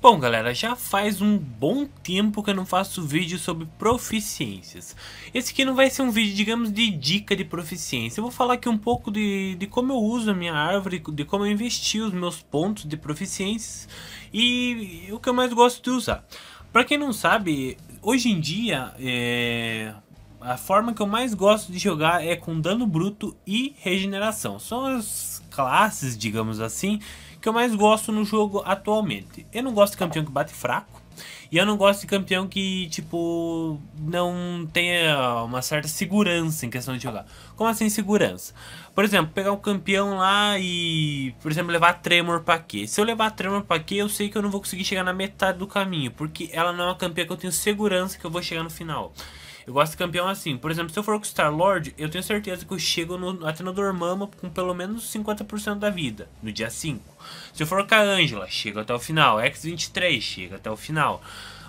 Bom galera, já faz um bom tempo que eu não faço vídeo sobre proficiências. Esse aqui não vai ser um vídeo, digamos, de dica de proficiência. Eu vou falar aqui um pouco de, de como eu uso a minha árvore, de como eu investi os meus pontos de proficiências e o que eu mais gosto de usar. Para quem não sabe, hoje em dia é... a forma que eu mais gosto de jogar é com dano bruto e regeneração. São as classes, digamos assim, que eu mais gosto no jogo atualmente. Eu não gosto de campeão que bate fraco. E eu não gosto de campeão que, tipo, não tenha uma certa segurança em questão de jogar. Como assim segurança? Por exemplo, pegar um campeão lá e, por exemplo, levar Tremor pra quê? Se eu levar Tremor pra quê, eu sei que eu não vou conseguir chegar na metade do caminho. Porque ela não é uma campeã que eu tenho segurança que eu vou chegar no final. Eu gosto de campeão assim. Por exemplo, se eu for com Star-Lord, eu tenho certeza que eu chego no, até no Dormammu com pelo menos 50% da vida, no dia 5. Se eu for com a Angela, chego até o final. X-23, chega até o final.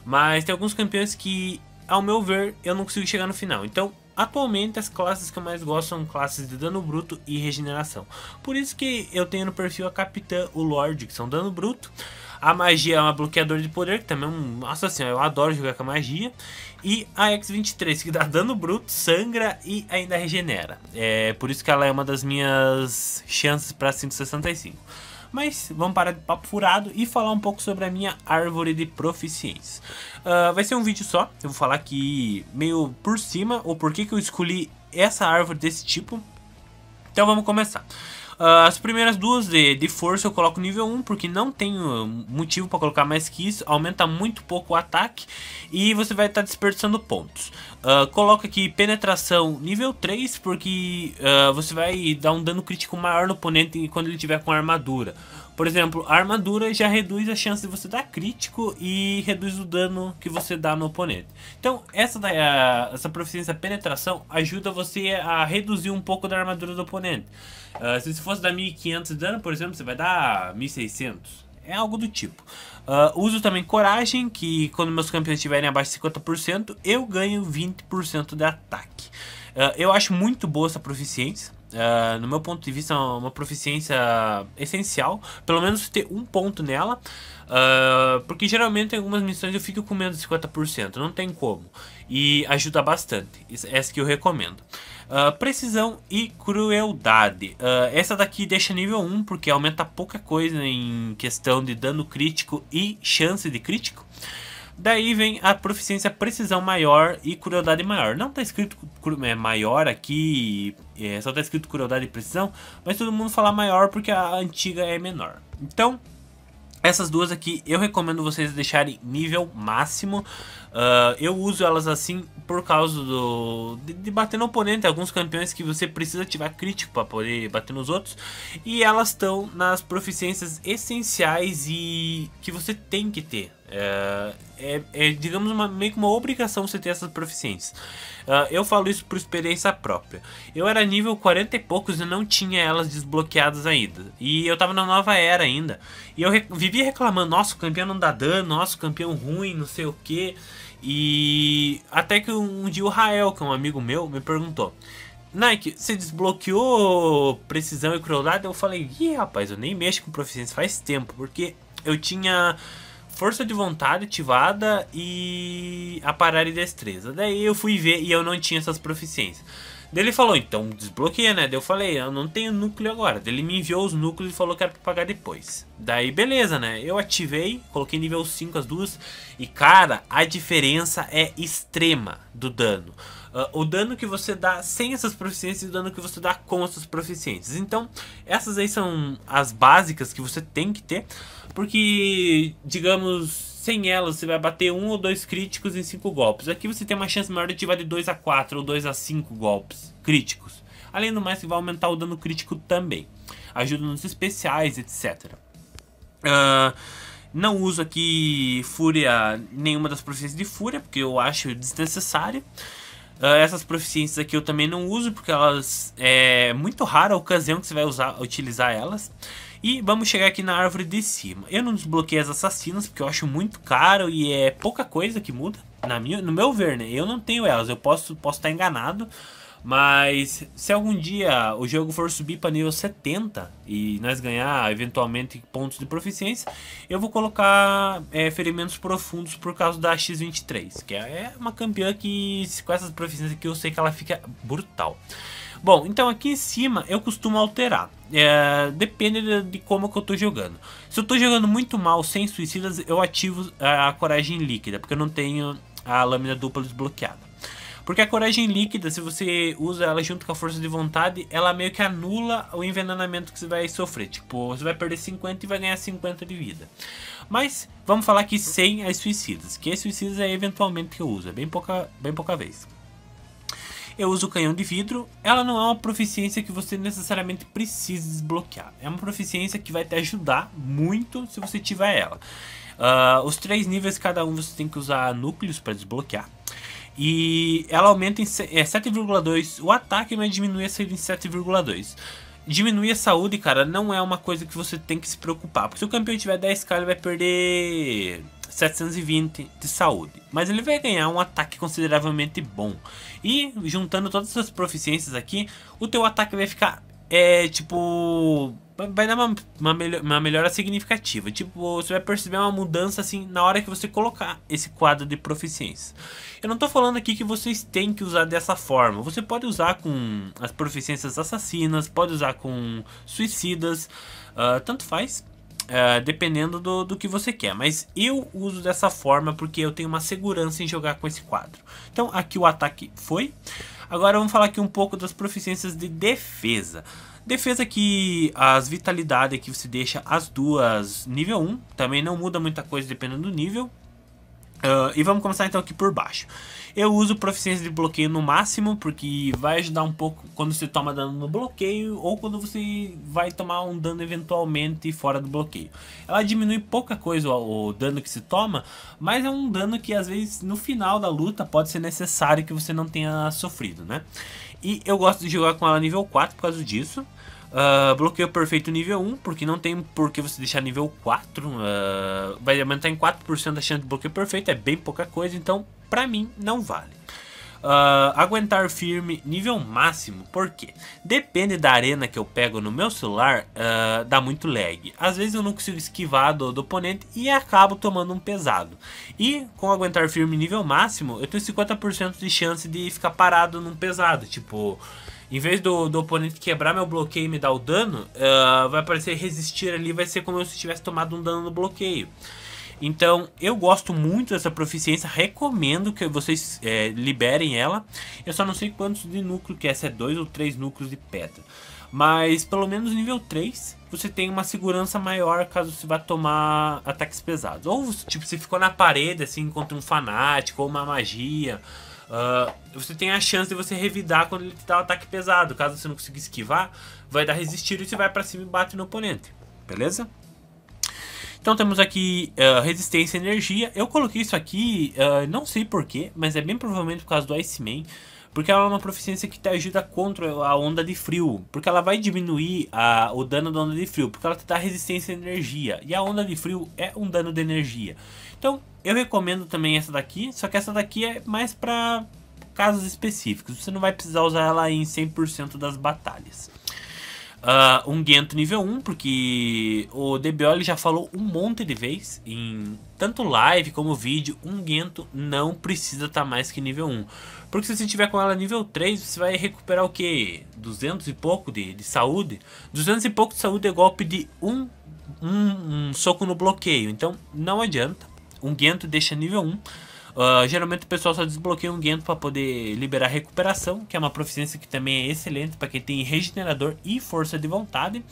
Mas tem alguns campeões que, ao meu ver, eu não consigo chegar no final. Então, Atualmente as classes que eu mais gosto são classes de dano bruto e regeneração. Por isso que eu tenho no perfil a Capitã, o Lorde, que são dano bruto. A magia é um bloqueador de poder, que também é um. Nossa senhora, eu adoro jogar com a magia. E a X23, que dá dano bruto, sangra e ainda regenera. É por isso que ela é uma das minhas chances para 565. Mas vamos parar de papo furado e falar um pouco sobre a minha árvore de proficiência. Uh, vai ser um vídeo só, eu vou falar aqui meio por cima o porquê que eu escolhi essa árvore desse tipo. Então vamos começar. Uh, as primeiras duas de, de força eu coloco nível 1, porque não tenho motivo para colocar mais que isso. Aumenta muito pouco o ataque e você vai estar tá desperdiçando pontos. Uh, coloco aqui penetração nível 3, porque uh, você vai dar um dano crítico maior no oponente quando ele tiver com armadura. Por exemplo, a armadura já reduz a chance de você dar crítico e reduz o dano que você dá no oponente. Então, essa, daí, a, essa proficiência penetração ajuda você a reduzir um pouco da armadura do oponente. Uh, se fosse dar 1500 de dano, por exemplo, você vai dar 1600 é algo do tipo. Uh, uso também coragem, que quando meus campeões estiverem abaixo de 50%, eu ganho 20% de ataque. Uh, eu acho muito boa essa proficiência. Uh, no meu ponto de vista, é uma proficiência essencial, pelo menos ter um ponto nela, uh, porque geralmente em algumas missões eu fico com menos de 50%, não tem como, e ajuda bastante, essa é que eu recomendo. Uh, precisão e crueldade. essa daqui deixa nível 1 porque aumenta pouca coisa em questão de dano crítico e chance de crítico. Daí vem a proficiência precisão maior e crueldade maior. Não tá escrito é, maior aqui, é, só tá escrito crueldade e precisão, mas todo mundo fala maior porque a antiga é menor. Então, essas duas aqui eu recomendo vocês deixarem nível máximo. Uh, eu uso elas assim por causa do de, de, bater no oponente, alguns campeões que você precisa ativar crítico para poder bater nos outros. E elas estão nas proficiências essenciais e que você tem que ter, é, é, é, digamos, uma, meio que uma obrigação você ter essas proficiências. Uh, eu falo isso por experiência própria. Eu era nível 40 e poucos e não tinha elas desbloqueadas ainda. E eu tava na nova era ainda. E eu vivia reclamando: nossa, o campeão não dá dano, nosso campeão ruim, não sei o que. E até que um dia o Rael, que é um amigo meu, me perguntou. Nike, você desbloqueou precisão e crueldade? Eu falei, ih rapaz, eu nem mexo com proficiência faz tempo, porque eu tinha força de vontade ativada e a parar e destreza. Daí eu fui ver e eu não tinha essas proficiências. Daí ele falou, então desbloqueia, né? Daí eu falei, eu não tenho núcleo agora. Daí ele me enviou os núcleos e falou que era pra pagar depois. Daí beleza, né? Eu ativei, coloquei nível 5 as duas. E cara, a diferença é extrema do dano. Uh, o dano que você dá sem essas proficiências e o dano que você dá com essas proficiências. Então, essas aí são as básicas que você tem que ter. Porque, digamos, sem ela, você vai bater um ou dois críticos em cinco golpes. Aqui você tem uma chance maior de ativar de 2 a 4 ou 2 a 5 golpes críticos. Além do mais, você vai aumentar o dano crítico também. Ajuda nos especiais, etc. Uh, ah, não uso aqui fúria, nenhuma das proficiências de fúria, porque eu acho desnecessário. Uh, essas proficiências aqui eu também não uso, porque elas é muito rara a ocasião que você vai usar, utilizar elas. E vamos chegar aqui na árvore de cima. Eu não desbloqueei as assassinas porque eu acho muito caro e é pouca coisa que muda. Na minha, no meu ver, né? Eu não tenho elas, eu posso, posso estar tá enganado. Mas se algum dia o jogo for subir para nível 70 e nós ganhar eventualmente pontos de proficiência, eu vou colocar é, ferimentos profundos por causa da X23, que é uma campeã que com essas proficiências que eu sei que ela fica brutal. Bom, então aqui em cima eu costumo alterar. É, depende de, de como que eu tô jogando. Se eu tô jogando muito mal, sem suicidas, eu ativo a, a coragem líquida, porque eu não tenho a lâmina dupla desbloqueada. Porque a coragem líquida, se você usa ela junto com a força de vontade, ela meio que anula o envenenamento que você vai sofrer. Tipo, você vai perder 50 e vai ganhar 50 de vida. Mas vamos falar que sem as suicidas, que as suicidas é eventualmente que eu uso, é bem pouca, bem pouca vez. Eu uso canhão de vidro. Ela não é uma proficiência que você necessariamente precisa desbloquear. É uma proficiência que vai te ajudar muito se você tiver ela. Uh, os três níveis, cada um você tem que usar núcleos para desbloquear. E ela aumenta em 7,2 é, o ataque, vai diminui a em 7,2. Diminuir a saúde, cara, não é uma coisa que você tem que se preocupar. Porque se o campeão tiver 10k, ele vai perder 720 de saúde. Mas ele vai ganhar um ataque consideravelmente bom. E juntando todas as proficiências aqui, o teu ataque vai ficar, é, tipo vai dar uma, uma, melho, uma melhora significativa. Tipo, você vai perceber uma mudança assim na hora que você colocar esse quadro de proficiência. Eu não estou falando aqui que vocês têm que usar dessa forma. Você pode usar com as proficiências assassinas, pode usar com suicidas, uh, tanto faz. Uh, dependendo do, do que você quer. Mas eu uso dessa forma porque eu tenho uma segurança em jogar com esse quadro. Então aqui o ataque foi. Agora vamos falar aqui um pouco das proficiências de defesa. Defesa que as vitalidades que você deixa as duas nível 1. Também não muda muita coisa dependendo do nível. Uh, e vamos começar então aqui por baixo. Eu uso proficiência de bloqueio no máximo, porque vai ajudar um pouco quando você toma dano no bloqueio ou quando você vai tomar um dano eventualmente fora do bloqueio. Ela diminui pouca coisa o, o dano que se toma, mas é um dano que às vezes no final da luta pode ser necessário que você não tenha sofrido, né? E eu gosto de jogar com ela nível 4 por causa disso. Uh, bloqueio perfeito nível 1, porque não tem por que você deixar nível 4. Uh, ah, vai aumentar em 4% a chance de bloqueio perfeito, é bem pouca coisa, então pra mim não vale. Uh, aguentar firme nível máximo, porque depende da arena que eu pego no meu celular, uh, dá muito lag. Às vezes eu não consigo esquivar do, do, oponente e acabo tomando um pesado. E com aguentar firme nível máximo, eu tenho 50% de chance de ficar parado num pesado, tipo... Em vez do, do oponente quebrar meu bloqueio e me dar o dano, uh, vai aparecer resistir ali, vai ser como se eu tivesse tomado um dano no bloqueio. Então, eu gosto muito dessa proficiência, recomendo que vocês é, liberem ela. Eu só não sei quantos de núcleo que é, se é 2 ou 3 núcleos de pedra. Mas pelo menos nível 3 você tem uma segurança maior caso você vá tomar ataques pesados. Ou tipo, você ficou na parede assim contra um fanático ou uma magia. Uh, você tem a chance de você revidar quando ele te dá um ataque pesado. Caso você não consiga esquivar, vai dar resistir e você vai para cima e bate no oponente. Beleza? Então temos aqui uh, resistência e energia. Eu coloquei isso aqui, uh, não sei porquê, mas é bem provavelmente por causa do Iceman. Porque ela é uma proficiência que te ajuda contra a onda de frio. Porque ela vai diminuir a, o dano da onda de frio. Porque ela te dá resistência à energia. E a onda de frio é um dano de energia. Então eu recomendo também essa daqui. Só que essa daqui é mais para casos específicos. Você não vai precisar usar ela em 100% das batalhas. Uh, um Gento nível 1, porque o Debioli já falou um monte de vezes em tanto live como vídeo, um Gento não precisa estar tá mais que nível 1. Porque se você tiver com ela nível 3, você vai recuperar o que? 200 e pouco de, de saúde? 200 e pouco de saúde é golpe de um, um, um soco no bloqueio, então não adianta. Um Gento deixa nível 1 Uh, geralmente o pessoal só desbloqueia um Gento para poder liberar recuperação, que é uma proficiência que também é excelente para quem tem regenerador e força de vontade.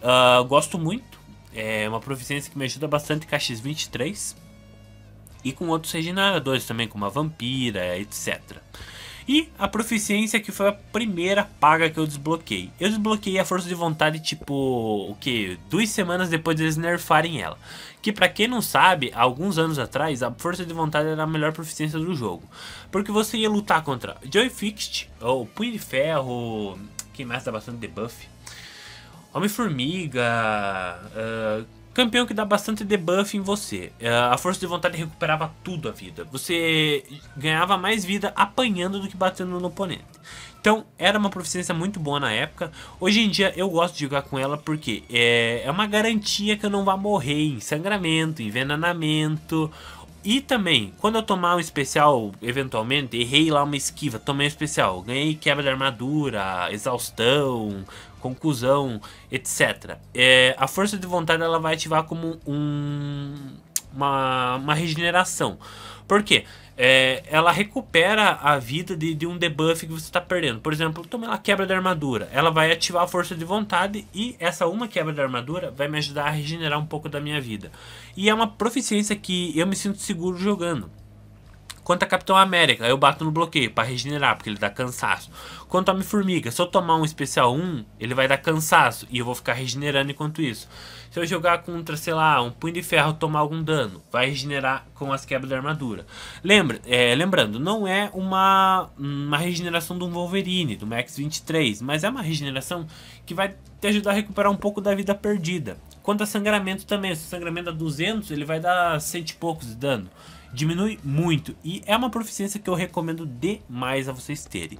Uh, gosto muito, é uma proficiência que me ajuda bastante com a X23 e com outros regeneradores também, como a Vampira, etc. E a proficiência que foi a primeira paga que eu desbloqueei. Eu desbloqueei a força de vontade tipo, o que? Duas semanas depois deles nerfarem ela. Que para quem não sabe, alguns anos atrás, a força de vontade era a melhor proficiência do jogo. Porque você ia lutar contra Joy Fixed, ou Punho de Ferro, quem mais dá bastante debuff. Homem-Formiga, uh, Campeão que dá bastante debuff em você. É, a força de vontade recuperava tudo a vida. Você ganhava mais vida apanhando do que batendo no oponente. Então, era uma proficiência muito boa na época. Hoje em dia, eu gosto de jogar com ela porque é, é uma garantia que eu não vá morrer em sangramento, envenenamento e também, quando eu tomar um especial, eventualmente, errei lá uma esquiva, tomei um especial, ganhei quebra de armadura, exaustão, conclusão, etc. É, a força de vontade ela vai ativar como um, uma, uma regeneração. Por quê? É, ela recupera a vida de, de um debuff que você está perdendo. Por exemplo, toma uma quebra da armadura. Ela vai ativar a força de vontade e essa uma quebra da armadura vai me ajudar a regenerar um pouco da minha vida. E é uma proficiência que eu me sinto seguro jogando. Quanto a Capitão América, eu bato no bloqueio para regenerar, porque ele dá cansaço. Quanto a Homem-Formiga, se eu tomar um especial 1, ele vai dar cansaço e eu vou ficar regenerando enquanto isso. Se eu jogar contra, sei lá, um punho de ferro, tomar algum dano, vai regenerar com as quebras da armadura. Lembra, é, lembrando, não é uma, uma regeneração do Wolverine, do Max 23, mas é uma regeneração que vai te ajudar a recuperar um pouco da vida perdida. Quanto a sangramento também, se o sangramento dá 200, ele vai dar cento e poucos de dano diminui muito e é uma proficiência que eu recomendo demais a vocês terem.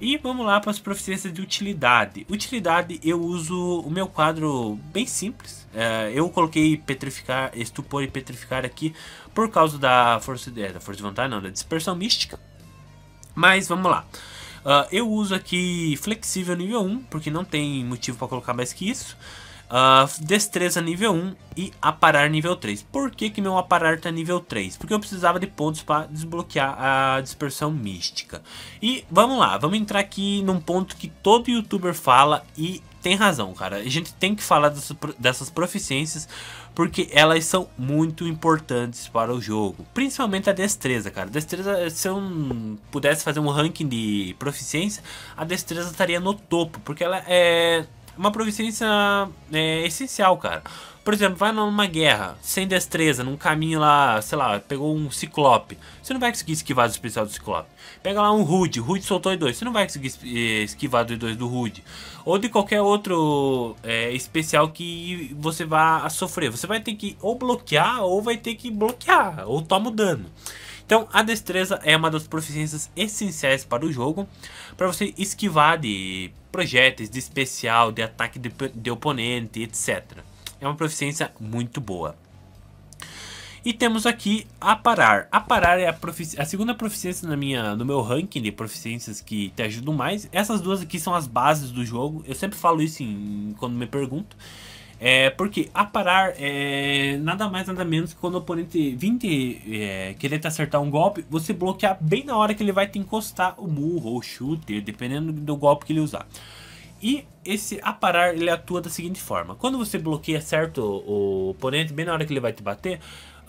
E vamos lá para as proficiências de utilidade. Utilidade eu uso o meu quadro bem simples. É, eu coloquei petrificar, estupor e petrificar aqui por causa da força, de é, da força de vontade, não, da dispersão mística. Mas vamos lá. Uh, eu uso aqui flexível nível 1, porque não tem motivo para colocar mais que isso. Uh, destreza nível 1 e aparar nível 3. Por que, que meu aparar tá nível 3? Porque eu precisava de pontos para desbloquear a dispersão mística. E vamos lá, vamos entrar aqui num ponto que todo youtuber fala e tem razão, cara. A gente tem que falar dessas proficiências porque elas são muito importantes para o jogo. Principalmente a destreza, cara. Destreza, se eu pudesse fazer um ranking de proficiência, a destreza estaria no topo, porque ela é uma proficiência é, essencial, cara. Por exemplo, vai numa guerra, sem destreza, num caminho lá, sei lá, pegou um ciclope. Você não vai conseguir esquivar do especial do ciclope. Pega lá um Rude, Rude soltou e dois. Você não vai conseguir eh, esquivar do dois do Rude. Ou de qualquer outro é, especial que você vá sofrer. Você vai ter que ou bloquear ou vai ter que bloquear. Ou toma o dano. Então a destreza é uma das proficiências essenciais para o jogo, para você esquivar de projéteis, de especial, de ataque de, de oponente, etc. É uma proficiência muito boa. E temos aqui a parar. A parar é a, a, segunda proficiência na minha, no meu ranking de proficiências que te ajudam mais. Essas duas aqui são as bases do jogo. Eu sempre falo isso em, quando me pergunto. É, porque aparar é nada mais nada menos que quando o oponente vinte é, querer te acertar um golpe, você bloquear bem na hora que ele vai te encostar o murro ou o chute, dependendo do golpe que ele usar. E esse aparar ele atua da seguinte forma: quando você bloqueia certo o oponente, bem na hora que ele vai te bater,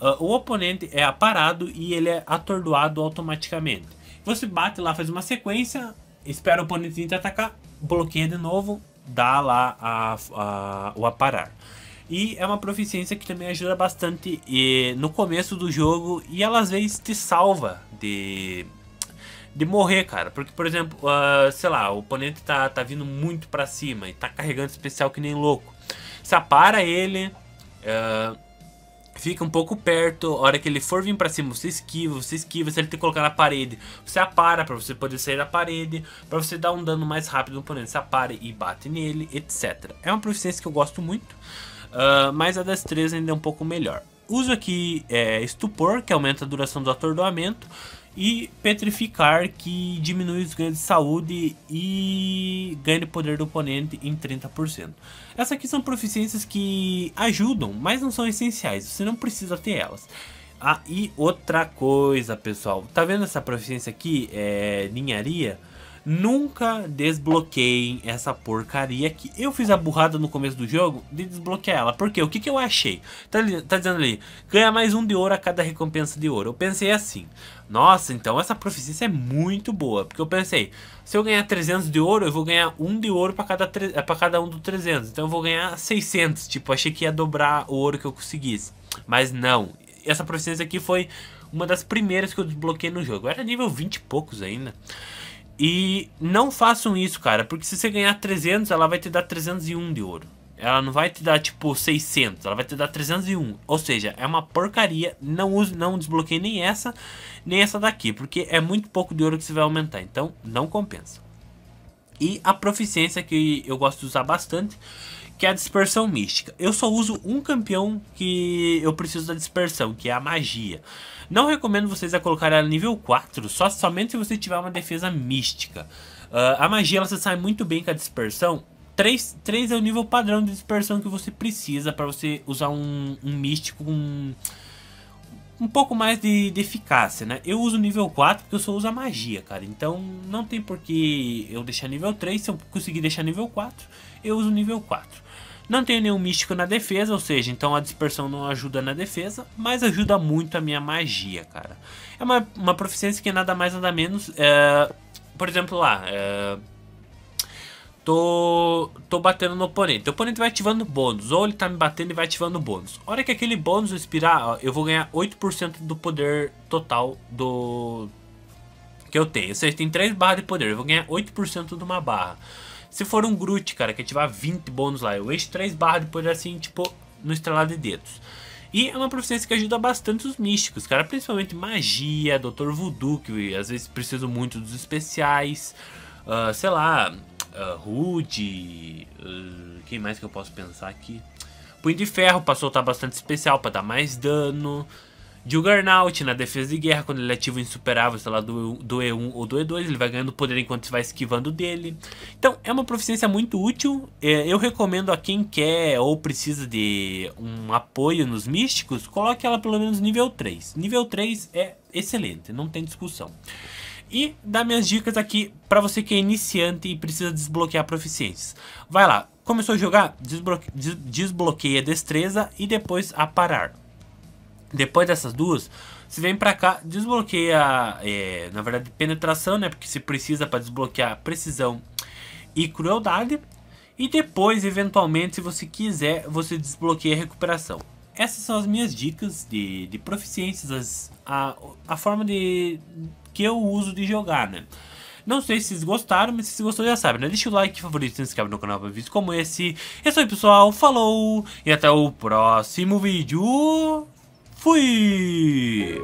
uh, o oponente é aparado e ele é atordoado automaticamente. Você bate lá, faz uma sequência, espera o oponente te atacar, bloqueia de novo, dá lá a, a, o aparar. E é uma proficiência que também ajuda bastante e, no começo do jogo e ela às vezes te salva de, de morrer, cara. Porque, por exemplo, uh, sei lá, o oponente tá, tá vindo muito pra cima e tá carregando especial que nem louco. Você apara ele, uh, fica um pouco perto, a hora que ele for vir pra cima, você esquiva, você esquiva, se ele te colocar na parede, você apara pra você poder sair da parede, pra você dar um dano mais rápido no oponente, você apara e bate nele, etc. É uma proficiência que eu gosto muito, uh, mas a destreza ainda é um pouco melhor. Uso aqui é, estupor, que aumenta a duração do atordoamento, e petrificar que diminui os ganhos de saúde e ganho de poder do oponente em 30%. Essas aqui são proficiências que ajudam, mas não são essenciais, você não precisa ter elas. Ah, e outra coisa pessoal, tá vendo essa proficiência aqui, é, ninharia? Nunca desbloqueiem essa porcaria que eu fiz a burrada no começo do jogo de desbloquear ela. Porque o que, que eu achei? Tá, tá dizendo ali, ganha mais um de ouro a cada recompensa de ouro. Eu pensei assim, nossa, então essa proficiência é muito boa. Porque eu pensei, se eu ganhar 300 de ouro, eu vou ganhar um de ouro para cada, cada um dos 300. Então eu vou ganhar 600, tipo, achei que ia dobrar o ouro que eu conseguisse. Mas não, essa proficiência aqui foi uma das primeiras que eu desbloqueei no jogo. era nível 20 e poucos ainda. E não façam isso, cara, porque se você ganhar 300, ela vai te dar 301 de ouro. Ela não vai te dar, tipo, 600, ela vai te dar 301. Ou seja, é uma porcaria, não use, não desbloqueie nem essa, nem essa daqui, porque é muito pouco de ouro que você vai aumentar, então não compensa. E a proficiência que eu gosto de usar bastante, que é a dispersão mística. Eu só uso um campeão que eu preciso da dispersão, que é a magia. Não recomendo vocês a colocar ela nível 4, só, somente se você tiver uma defesa mística. Uh, a magia ela se sai muito bem com a dispersão. 3, 3 é o nível padrão de dispersão que você precisa para você usar um, um místico com... Um um pouco mais de, de, eficácia, né? Eu uso nível 4 porque eu só uso a magia, cara. Então não tem por que eu deixar nível 3. Se eu conseguir deixar nível 4, eu uso nível 4. Não tenho nenhum místico na defesa, ou seja, então a dispersão não ajuda na defesa, mas ajuda muito a minha magia, cara. É uma, uma proficiência que é nada mais nada menos. É, por exemplo, lá. É, tô, tô batendo no oponente. O oponente vai ativando bônus. Ou ele tá me batendo e vai ativando bônus. A hora que aquele bônus expirar, ó, eu vou ganhar 8% do poder total do que eu tenho. Ou seja, tem 3 barras de poder. Eu vou ganhar 8% de uma barra. Se for um Groot, cara, que ativar 20 bônus lá, eu eixo 3 barras depois assim, tipo, no estralar de dedos. E é uma proficiência que ajuda bastante os místicos, cara, principalmente magia, Dr. Voodoo, que às vezes precisa muito dos especiais, uh, sei lá, uh, Rude, uh, quem mais que eu posso pensar aqui? Punho de ferro pra soltar bastante especial, pra dar mais dano, Juggernaut, na defesa de guerra, quando ele ativa o insuperável, sei lá, do, do E1 ou do E2, ele vai ganhando poder enquanto vai esquivando dele. Então, é uma proficiência muito útil. É, eu recomendo a quem quer ou precisa de um apoio nos místicos, coloque ela pelo menos nível 3. Nível 3 é excelente, não tem discussão. E dá minhas dicas aqui para você que é iniciante e precisa desbloquear proficiências. Vai lá, começou a jogar, desbloqueia, desbloqueia destreza e depois a parar. Depois dessas duas, você vem pra cá, desbloqueia, é, na verdade, penetração, né? Porque se precisa para desbloquear precisão e crueldade. E depois, eventualmente, se você quiser, você desbloqueia a recuperação. Essas são as minhas dicas de, de proficiências, as, a, a forma de que eu uso de jogar, né? Não sei se vocês gostaram, mas se vocês gostou já sabe, né? Deixa o like, favorito, se inscreve no canal para vídeos como esse. É isso aí, pessoal. Falou e até o próximo vídeo. Fui!